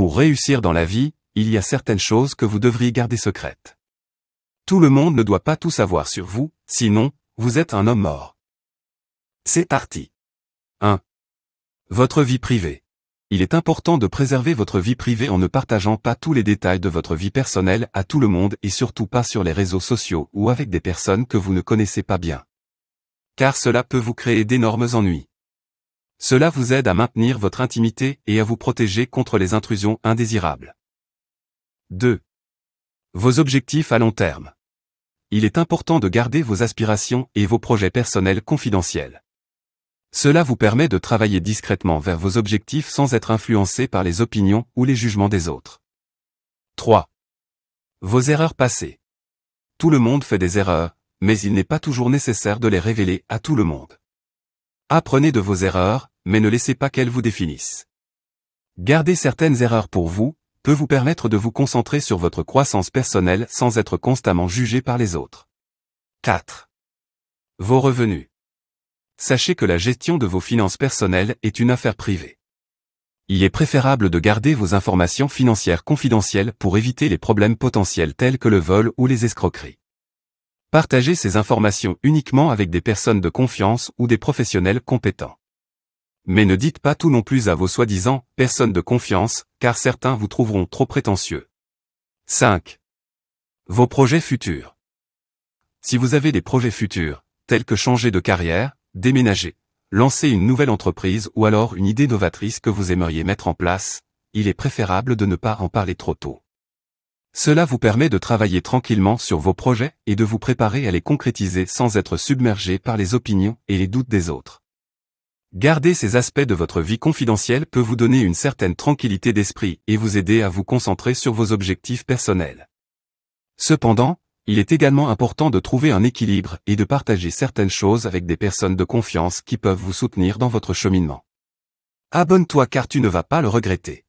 Pour réussir dans la vie, il y a certaines choses que vous devriez garder secrètes. Tout le monde ne doit pas tout savoir sur vous, sinon, vous êtes un homme mort. C'est parti. 1. Votre vie privée. Il est important de préserver votre vie privée en ne partageant pas tous les détails de votre vie personnelle à tout le monde et surtout pas sur les réseaux sociaux ou avec des personnes que vous ne connaissez pas bien. Car cela peut vous créer d'énormes ennuis. Cela vous aide à maintenir votre intimité et à vous protéger contre les intrusions indésirables. 2. Vos objectifs à long terme. Il est important de garder vos aspirations et vos projets personnels confidentiels. Cela vous permet de travailler discrètement vers vos objectifs sans être influencé par les opinions ou les jugements des autres. 3. Vos erreurs passées. Tout le monde fait des erreurs, mais il n'est pas toujours nécessaire de les révéler à tout le monde. Apprenez de vos erreurs, mais ne laissez pas qu'elles vous définissent. Garder certaines erreurs pour vous, peut vous permettre de vous concentrer sur votre croissance personnelle sans être constamment jugé par les autres. 4. Vos revenus. Sachez que la gestion de vos finances personnelles est une affaire privée. Il est préférable de garder vos informations financières confidentielles pour éviter les problèmes potentiels tels que le vol ou les escroqueries. Partagez ces informations uniquement avec des personnes de confiance ou des professionnels compétents. Mais ne dites pas tout non plus à vos soi-disant personnes de confiance, car certains vous trouveront trop prétentieux. 5. Vos projets futurs. Si vous avez des projets futurs, tels que changer de carrière, déménager, lancer une nouvelle entreprise ou alors une idée novatrice que vous aimeriez mettre en place, il est préférable de ne pas en parler trop tôt. Cela vous permet de travailler tranquillement sur vos projets et de vous préparer à les concrétiser sans être submergé par les opinions et les doutes des autres. Garder ces aspects de votre vie confidentielle peut vous donner une certaine tranquillité d'esprit et vous aider à vous concentrer sur vos objectifs personnels. Cependant, il est également important de trouver un équilibre et de partager certaines choses avec des personnes de confiance qui peuvent vous soutenir dans votre cheminement. Abonne-toi car tu ne vas pas le regretter.